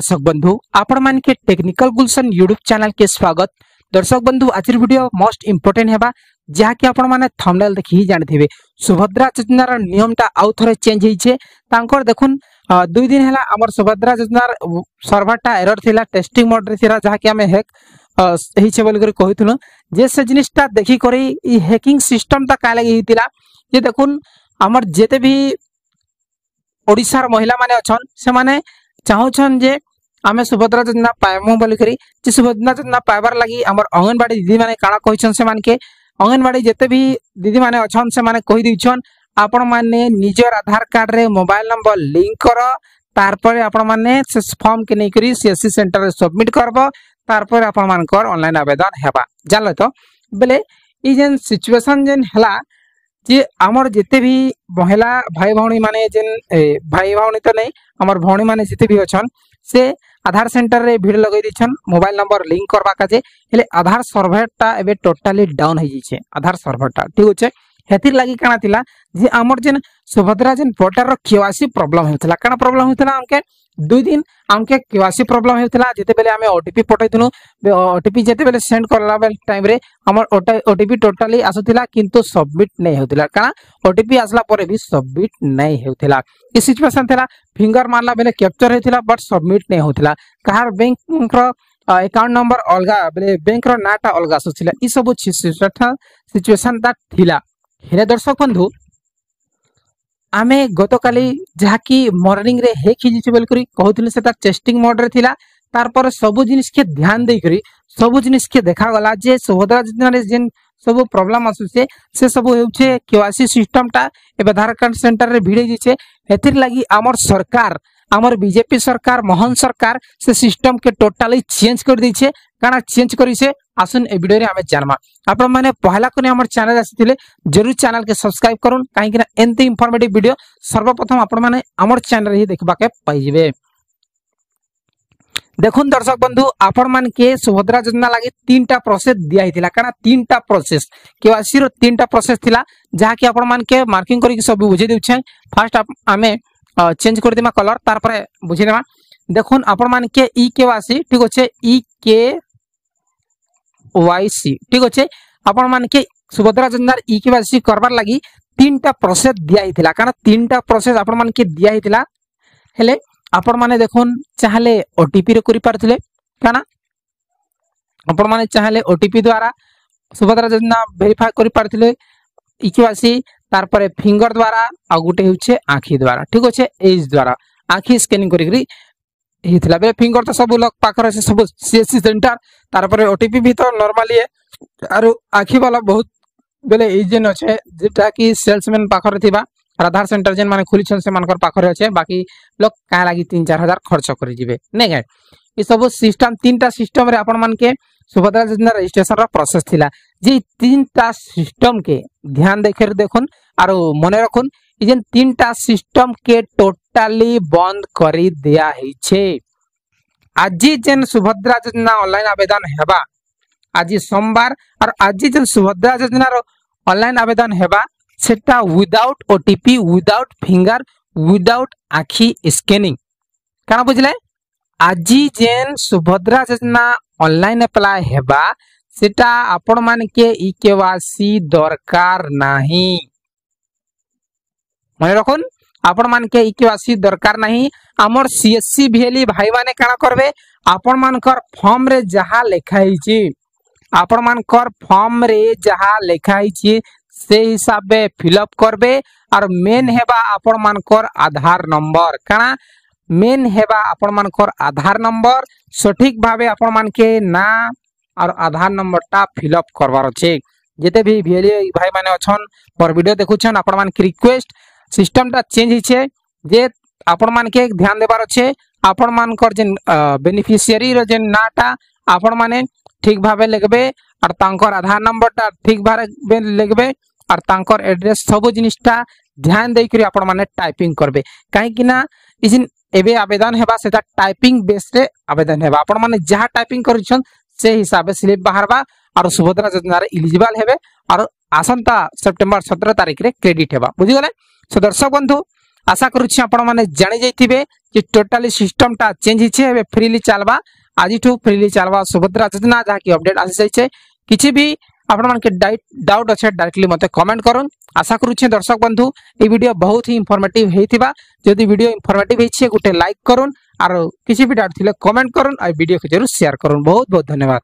दर्शक बंधु आपण मान के टेक्निकल गुलशन यूट्यूब चैनल के स्वागत दर्शक बंधु आज वीडियो मोस्ट इंपोर्टेंट है जहाँकि आप थमडेल देखी ही जानते हैं सुभद्रा योजनार निमटा आउ थे चेंज हो देख दुई दिन है आम सुभद्रा योजनार सर्भरटा एरर थी टेस्टिंग मोड्रे जहाँकि आम हेक् बोलकर कहूँ जे से जिनटा देखिक हेकिंग सिस्टम टा क्या लगे होता जे देख आम जिते भी ओडार महिला मैंने अच्छे से चाहछन जे আমি সুভদ্রা যোজনা পাইমু বলিকি যে সুভদ্রা যোজনা পাইবার লাগি আমার অঙ্গনবাড়ি দিদি মানে কাড়া কইছন সেমানকে অঙ্গনবাড়ি যেতে বি দিদি মানে অছন সেমানে কই দিছন আপন মানে নিজের আধার কার্ড রে মোবাইল নম্বর লিঙ্ক কর তারপরে আপন মানে সে ফর্ম কে নেই করি সিএসসি সেন্টার রে সাবমিট করব তারপরে আপন মানকর অনলাইন আবেদন হেবা জানলে তো বলে এই যেন সিচুয়েশন যেন হেলা যে আমার যেতে বি মহিলা ভাই ভৌণী মানে যেন ভাই ভৌণী তো নেই আমার ভৌণী মানে যেতে বি অছন সে আধার সেন্টারে ভিড় লগাই দিয়েছেন মোবাইল নম্বর লিঙ্ক করবা কাজে হলে আধার সর্ভেটা এবে টোটালি ডাউন হয়ে যাইছে আধার সর্ভেটা ঠিক আছে लगी लागि काना थिला जे अमर जेन सुभद्रा जेन पोर्टर रो केवासी प्रॉब्लम होतला काना प्रॉब्लम होतला हमके दुई दिन हमके केवासी प्रॉब्लम होतला जते बेले हमें ओटीपी पठाइ ओटीपी जते बेले सेंड करला टाइम रे ओटीपी टोटली आसुतिला किंतु सबमिट नै होतला काना ओटीपी आसला भी सबमिट नहीं होतला ए सिचुएशन थला फिंगर मारला बेले कैप्चर होतला बट सबमिट नै होतला कहार बैंक रो अकाउंट नंबर अलग बैंक रो अलग आसुतिला ई सब सिचुएशन था सिचुएशन হ্যাঁ দর্শক বন্ধু আমি গতকালি যাকি মর্নিংরে হে খিজিছি বলিকি কুলে সে তার চেষ্টিং মোডরে লা তারপরে সবু জিনিসকে ধ্যান দিয়ে সবু জিনিসকে দেখাগলা যে সুভদ্রা যোজনার যে ସବୁ ପ୍ରୋବ୍ଲେମ୍ ଆସୁଛେ ସେ ସବୁ ହେଉଛେ କେୱାସି ସିଷ୍ଟମ୍ଟା ଏବେ ଆଧାର କାର୍ଡ ସେଣ୍ଟରରେ ଭିଡ଼େଇ ଦେଇଛେ ହେଥିର୍ଲାଗି ଆମର ସରକାର ଆମର ବିଜେପି ସରକାର ମୋହନ ସରକାର ସେ ସିଷ୍ଟମ୍କେ ଟୋଟାଲି ଚେଞ୍ଜ କରିଦେଇଛେ କାଣା ଚେଞ୍ଜ କରିଛେ আসুন এই ভিডিওরে আমি জানবা আপনার পহলা কোনে আমার চ্যানেল আসলে জরুর চ্যানেলকে সবসক্রাইব করুন কিনা এমতি ইনফরমেটিভ ভিডিও সর্বপ্রথম আপনার আমার চ্যানেল হি দেখবাকে পাইবে দেখুন দর্শক বন্ধু আপন মানকে সুভদ্রা যোজনা লাগে তিনটা প্রসেস দিয়া হয়েছিল কারণ তিনটা প্রসেস কেওয়াসি তিনটা প্রসেস লা যা কি আপন মানকে মার্কিং করি সব বুঝে দিচ্ছে ফার্স্ট আমি চেঞ্জ করে দেবা কলর তারপরে বুঝে নেবা দেখুন আপন মানকে ই কেওয়াসি ঠিক আছে ই কে ওয়াইসি ঠিক আছে আপন মানে সুভদ্রা যোজনার ই কেওয়াইসি করবার লাগি তিনটা প্রসেস দিয়া হয়েছিল কারণ তিনটা প্রসেস আপন মানে দিয়া হয়েছিল হলে আপন মানে দেখুন চাহলে ওটিপি রে করে পারুলে কেন আপন মানে চাহলে ওটিপি দ্বারা সুভদ্রা যোজনা ভেরিফাই করে পারুলে ই কেওয়াইসি তারপরে ফিঙ্গর দ্বারা আর গোটে হচ্ছে আখি দ্বারা ঠিক আছে এইজ দ্বারা আখি স্ক্যানিং করি ହେଇଥିଲା ବେଲେ ଫିଙ୍ଗର ତ ସବୁ ଲୋକ ପାଖରେ ସେ ସବୁ ସିଏସି ସେଣ୍ଟର ତାରପରେ ଓଟିପି ବି ତ ନର୍ମାଲି ଆରୁ ଆଖି ବାଲା ବହୁତ ବେଲେ ଏଇ ଯେନ୍ ଅଛେ ଯେଟା କି ସେଲ୍ସମ୍ୟାନ୍ ପାଖରେ ଥିବା ଆଧାର ସେଣ୍ଟର ଯେନ୍ ମାନେ ଖୋଲିଛନ୍ ସେମାନଙ୍କର ପାଖରେ ଅଛେ ବାକି ଲୋକ କାଁ ଲାଗି ତିନି ଚାରି ହଜାର ଖର୍ଚ୍ଚ କରିଯିବେ ନାଇଁ କାଏଁ ଏ ସବୁ ସିଷ୍ଟମ ତିନିଟା ସିଷ୍ଟମରେ ଆପଣମାନକେ সুভদ্রা যোজনা রেজিষ্ট্রেসনর প্রসেস লা যে তিনটা সিস্টমকে ধ্যান দেখে দেখুন আর মনে রাখুন এই যে তিনটা সিস্টমকে টোটাল टोटाली बंद कर दिखे आज जेन सुभद्रा योजना अनलाइन आवेदन होगा आज सोमवार और आज जेन सुभद्रा योजना अनलाइन आवेदन होगा से without OTP without finger without आखि स्कैनिंग कारण बुझले आज जेन सुभद्रा योजना अनलाइन एप्लाय होगा से आपण मान के इकेवासी दरकार नहीं मन रखुन ଆପଣମାନକେ ଇକି ଆସି ଦରକାର ନାହିଁ ଆମର ସିଏସ୍ସି ଭିଏଲି ଭାଇମାନେ କାଣା କରବେ ଆପଣମାନଙ୍କର ଫର୍ମରେ ଯାହା ଲେଖା ହେଇଛି ଆପଣମାନଙ୍କର ଫର୍ମରେ ଯାହା ଲେଖା ହେଇଛି ସେ ହିସାବରେ ଫିଲଅପ୍ କରବେ ଆର୍ ମେନ୍ ହେବା ଆପଣମାନଙ୍କର ଆଧାର ନମ୍ବର କାଣା ମେନ୍ ହେବା ଆପଣମାନଙ୍କର ଆଧାର ନମ୍ବର ସଠିକ୍ ଭାବେ ଆପଣମାନକେ ନାଁ আর আধার নম্বরটা ফিল আপ করবার অছে যেতে ভি ভিএলি ভাই মানে অছন মোর ভিডিও দেখুছন আপনার রিকোয়েস্ট ସିଷ୍ଟମଟା ଚେଞ୍ଜ ହେଇଛେ ଯେ ଆପଣମାନକେ ଧ୍ୟାନ ଦେବାର ଅଛେ ଆପଣମାନଙ୍କର ଯେନ୍ ବେନିଫିସିଆରୀର ଯେନ୍ ନାଁଟା ଆପଣମାନେ ଠିକ୍ ଭାବେ ଲେଖବେ ଆର୍ ତାଙ୍କର ଆଧାର ନମ୍ବରଟା ଠିକ୍ ଭାବେ ଲେଖବେ ଆର୍ ତାଙ୍କର ଆଡ୍ରେସ୍ ସବୁ ଜିନିଷଟା ଧ୍ୟାନ ଦେଇକରି ଆପଣମାନେ ଟାଇପିଂ କରିବେ କାହିଁକି ନା ଇ ଯେନ୍ ଏବେ ଆବେଦନ ହେବା ସେଟା ଟାଇପିଂ ବେସ୍ରେ ଆବେଦନ ହେବା ଆପଣମାନେ ଯାହା ଟାଇପିଂ କରିଛନ୍ से हिसाब से बाहर बा सुभद्रा योजनार इलिजिबल हे और आसंता सेप्टेम्बर सतर तारीख में क्रेडिट हे बुझीगले सो दर्शक बंधु आशा करुच्ची आपण मैंने कि टोटाली सिस्टमटा चेंज होचे फ्रिली चलवा आज फ्रिली चलवा सुभद्रा योजना जहाँकि अपडेट आसी जाइए किसी भी आपण डाउट अच्छे डायरेक्टली मतलब कमेंट कर आशा करुचे दर्शक बंधु ये वीडियो बहुत ही इनफर्मेटिव होती जदि वीडियो इनफर्मेटिव होती गोटे लाइक करूँ आरो किसी भी डाउट थिले कमेंट करन और वीडियो के जरूर शेयर करन बहुत बहुत धन्यवाद